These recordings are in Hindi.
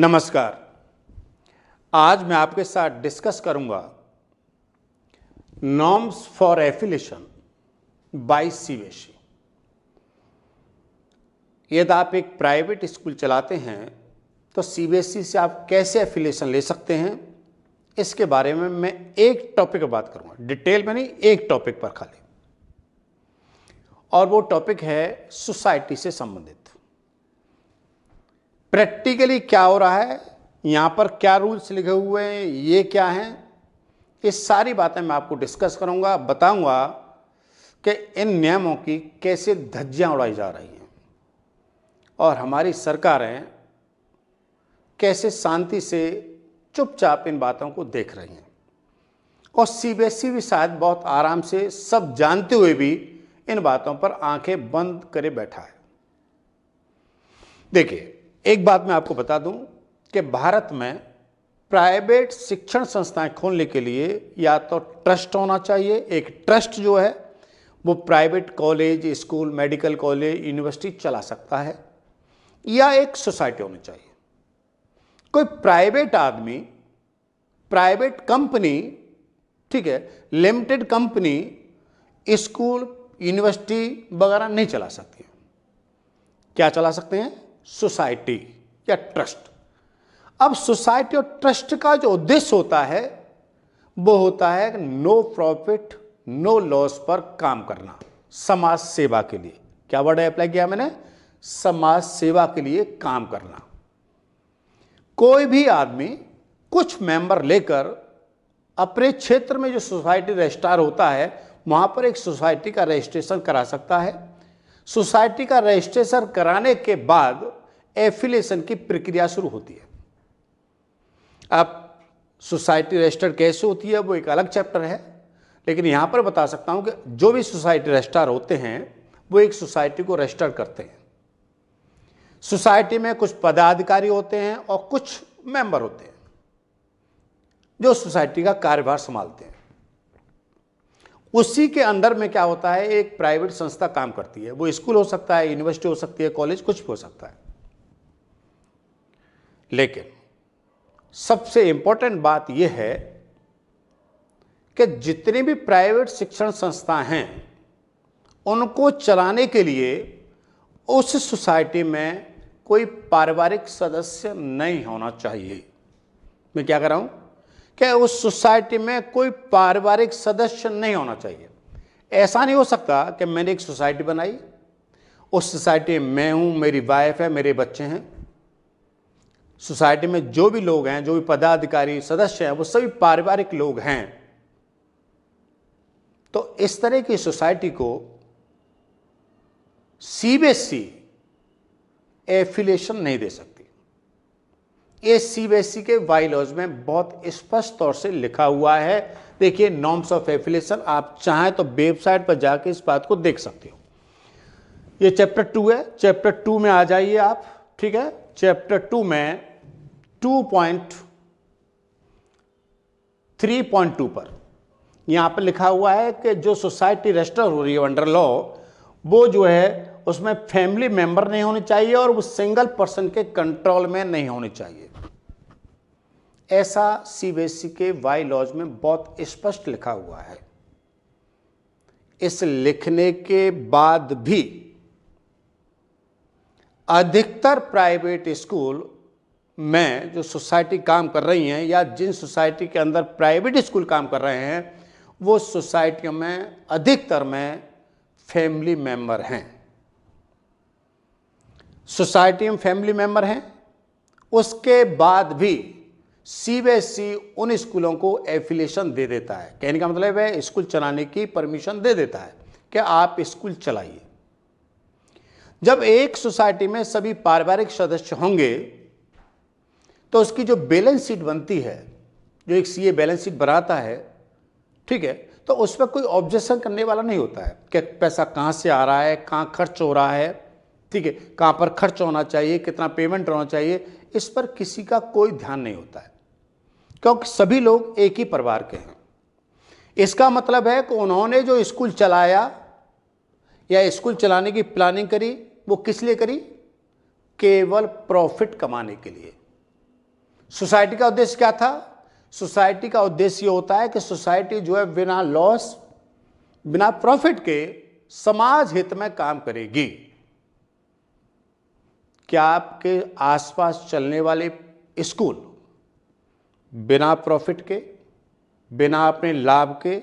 नमस्कार आज मैं आपके साथ डिस्कस करूंगा norms for affiliation by C यदि आप एक प्राइवेट स्कूल चलाते हैं तो सीबीएसई e से आप कैसे एफिलेशन ले सकते हैं इसके बारे में मैं एक टॉपिक पर बात करूंगा डिटेल में नहीं एक टॉपिक पर खाली और वो टॉपिक है सोसाइटी से संबंधित प्रैक्टिकली क्या हो रहा है यहाँ पर क्या रूल्स लिखे हुए हैं ये क्या हैं ये सारी बातें मैं आपको डिस्कस करूँगा बताऊँगा कि इन नियमों की कैसे धज्जियाँ उड़ाई जा रही हैं और हमारी सरकारें कैसे शांति से चुपचाप इन बातों को देख रही हैं और सीबीएसई e भी शायद बहुत आराम से सब जानते हुए भी इन बातों पर आंखें बंद करे बैठा है देखिए एक बात मैं आपको बता दूं कि भारत में प्राइवेट शिक्षण संस्थाएं खोलने के लिए या तो ट्रस्ट होना चाहिए एक ट्रस्ट जो है वो private college school medical college university चला सकता है या एक सोसाइटी होनी चाहिए कोई प्राइवेट आदमी प्राइवेट कंपनी ठीक है लिमिटेड कंपनी स्कूल यूनिवर्सिटी वगैरह नहीं चला सकती क्या चला सकते हैं सोसाइटी या ट्रस्ट अब सोसाइटी और ट्रस्ट का जो उद्देश्य होता है वो होता है नो प्रॉफिट नो लॉस पर काम करना समाज सेवा के लिए क्या वर्ड अप्लाई किया मैंने समाज सेवा के लिए काम करना कोई भी आदमी कुछ मेंबर लेकर अपने क्षेत्र में जो सोसाइटी रजिस्ट्रार होता है वहां पर एक सोसाइटी का रजिस्ट्रेशन करा सकता है सोसाइटी का रजिस्ट्रेशन कराने के बाद एफिलेशन की प्रक्रिया शुरू होती है अब सोसाइटी रजिस्टर कैसे होती है वो एक अलग चैप्टर है लेकिन यहां पर बता सकता हूं कि जो भी सोसाइटी रजिस्टर होते हैं वो एक सोसाइटी को रजिस्टर करते हैं सोसाइटी में कुछ पदाधिकारी होते हैं और कुछ मेंबर होते हैं जो सोसाइटी का कार्यभार संभालते हैं उसी के अंदर में क्या होता है एक प्राइवेट संस्था काम करती है वो स्कूल हो सकता है यूनिवर्सिटी हो सकती है कॉलेज कुछ भी हो सकता है लेकिन सबसे इंपॉर्टेंट बात यह है कि जितने भी प्राइवेट शिक्षण संस्थाएं हैं उनको चलाने के लिए उस सोसाइटी में कोई पारिवारिक सदस्य नहीं होना चाहिए मैं क्या कर रहा हूं कि उस सोसाइटी में कोई पारिवारिक सदस्य नहीं होना चाहिए ऐसा नहीं हो सकता कि मैंने एक सोसाइटी बनाई उस सोसाइटी में मैं हूँ मेरी वाइफ है मेरे बच्चे हैं सोसाइटी में जो भी लोग हैं जो भी पदाधिकारी सदस्य हैं वो सभी पारिवारिक लोग हैं तो इस तरह की सोसाइटी को सीबीएसई एफिलेशन e नहीं दे सकती ये सीबीएसई e के वाइलॉज में बहुत स्पष्ट तौर से लिखा हुआ है देखिए नॉर्म्स ऑफ एफिलेशन आप चाहें तो वेबसाइट पर जाकर इस बात को देख सकते हो ये चैप्टर टू है चैप्टर टू में आ जाइए आप ठीक है चैप्टर टू में two point three point two पर यहाँ पर लिखा हुआ है कि जो सोसाइटी रजिस्टर हो रही है अंडर लॉ वो जो है उसमें फैमिली मेंबर नहीं होने चाहिए और वो सिंगल पर्सन के कंट्रोल में नहीं होने चाहिए ऐसा सीबीएसई e के वाई लॉज में बहुत स्पष्ट लिखा हुआ है इस लिखने के बाद भी अधिकतर प्राइवेट स्कूल में जो सोसाइटी काम कर रही हैं या जिन सोसाइटी के अंदर प्राइवेट स्कूल काम कर रहे हैं वो सोसाइटियों में अधिकतर में फैमिली मेंबर हैं सोसाइटी में फैमिली मेंबर हैं उसके बाद भी सीबीएसई e उन स्कूलों को एफिलिएशन दे देता है कहने का मतलब है स्कूल चलाने की परमिशन दे देता है कि आप स्कूल चलाइए जब एक सोसाइटी में सभी पारिवारिक सदस्य होंगे तो उसकी जो बैलेंस शीट बनती है जो एक सीए बैलेंस शीट बनाता है ठीक है तो उस पर कोई ऑब्जेक्शन करने वाला नहीं होता है कि पैसा कहाँ से आ रहा है कहाँ खर्च हो रहा है ठीक है कहाँ पर खर्च होना चाहिए कितना पेमेंट होना चाहिए इस पर किसी का कोई ध्यान नहीं होता है क्योंकि सभी लोग एक ही परिवार के हैं इसका मतलब है कि उन्होंने जो स्कूल चलाया या स्कूल चलाने की प्लानिंग करी वो किस लिए करी केवल प्रॉफिट कमाने के लिए सोसाइटी का उद्देश्य क्या था सोसाइटी का उद्देश्य होता है कि सोसाइटी जो है बिना लॉस बिना प्रॉफिट के समाज हित में काम करेगी क्या आपके आसपास चलने वाले स्कूल बिना प्रॉफिट के बिना अपने लाभ के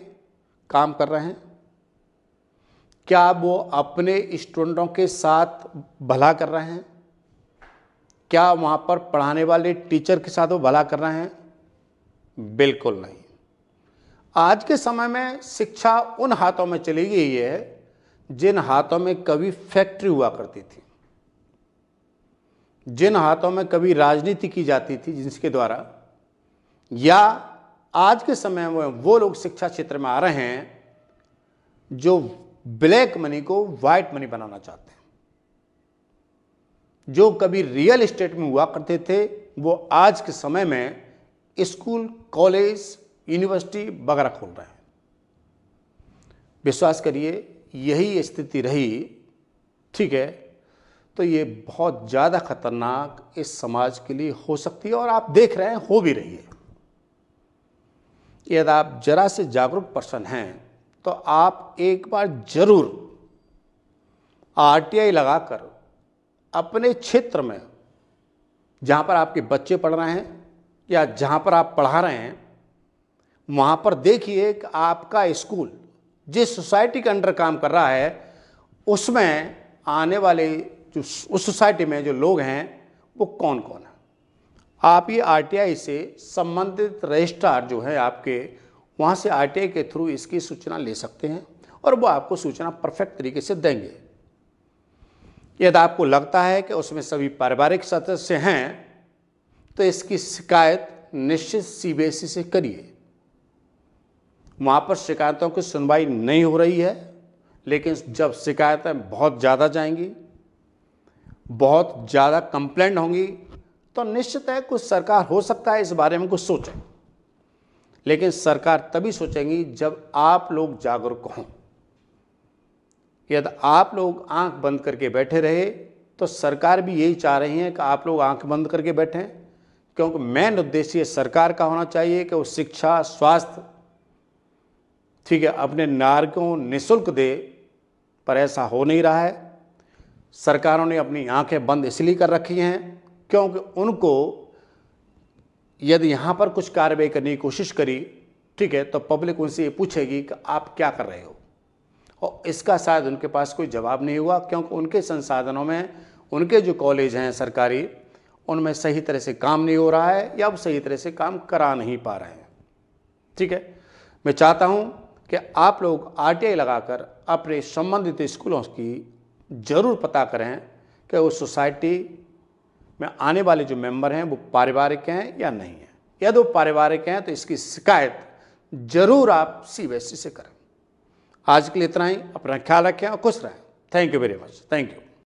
काम कर रहे हैं क्या वो अपने स्टूडेंटों के साथ भला कर रहे हैं क्या वहाँ पर पढ़ाने वाले टीचर के साथ वो भला कर रहे हैं बिल्कुल नहीं आज के समय में शिक्षा उन हाथों में चली गई है जिन हाथों में कभी फैक्ट्री हुआ करती थी जिन हाथों में कभी राजनीति की जाती थी जिसके द्वारा या आज के समय में वो लोग शिक्षा क्षेत्र में आ रहे हैं जो ब्लैक मनी को वाइट मनी बनाना चाहते हैं जो कभी रियल इस्टेट में हुआ करते थे वो आज के समय में स्कूल कॉलेज यूनिवर्सिटी वगैरह खोल रहे हैं विश्वास करिए यही स्थिति रही ठीक है तो ये बहुत ज़्यादा खतरनाक इस समाज के लिए हो सकती है और आप देख रहे हैं हो भी रही है यदि आप जरा से जागरूक पर्सन हैं तो आप एक बार ज़रूर आरटीआई लगाकर अपने क्षेत्र में जहाँ पर आपके बच्चे पढ़ रहे हैं या जहाँ पर आप पढ़ा रहे हैं वहाँ पर देखिए कि आपका स्कूल जिस सोसाइटी के अंडर काम कर रहा है उसमें आने वाले जो उस सोसाइटी में जो लोग हैं वो कौन कौन है आप ये आरटीआई से संबंधित रजिस्ट्रार जो है आपके वहाँ से आरटीआई के थ्रू इसकी सूचना ले सकते हैं और वो आपको सूचना परफेक्ट तरीके से देंगे यदि आपको लगता है कि उसमें सभी पारिवारिक सदस्य हैं तो इसकी शिकायत निश्चित सीबीएसई से करिए वहाँ पर शिकायतों की सुनवाई नहीं हो रही है लेकिन जब शिकायतें बहुत ज़्यादा जाएंगी बहुत ज़्यादा कंप्लेंट होंगी तो निश्चित है कुछ सरकार हो सकता है इस बारे में कुछ सोचे लेकिन सरकार तभी सोचेंगी जब आप लोग जागरूक हों यदि आप लोग आंख बंद करके बैठे रहे तो सरकार भी यही चाह रही है कि आप लोग आंख बंद करके बैठें क्योंकि मेन उद्देश्य सरकार का होना चाहिए कि वो शिक्षा स्वास्थ्य ठीक है अपने नागरिकों निःशुल्क दे पर ऐसा हो नहीं रहा है सरकारों ने अपनी आंखें बंद इसलिए कर रखी हैं क्योंकि उनको यदि यहाँ पर कुछ कार्रवाई करने की कोशिश करी ठीक है तो पब्लिक उनसे ये पूछेगी कि आप क्या कर रहे हो और इसका शायद उनके पास कोई जवाब नहीं हुआ क्योंकि उनके संसाधनों में उनके जो कॉलेज हैं सरकारी उनमें सही तरह से काम नहीं हो रहा है या वो सही तरह से काम करा नहीं पा रहे हैं ठीक है मैं चाहता हूँ कि आप लोग आर लगाकर अपने संबंधित स्कूलों की ज़रूर पता करें कि वो सोसाइटी में आने वाले जो मेंबर हैं वो पारिवारिक हैं या नहीं हैं यदि वो पारिवारिक हैं तो इसकी शिकायत ज़रूर आप सी से करें आज के लिए इतना ही अपना ख्याल रखें और खुश रहें thank you very much thank you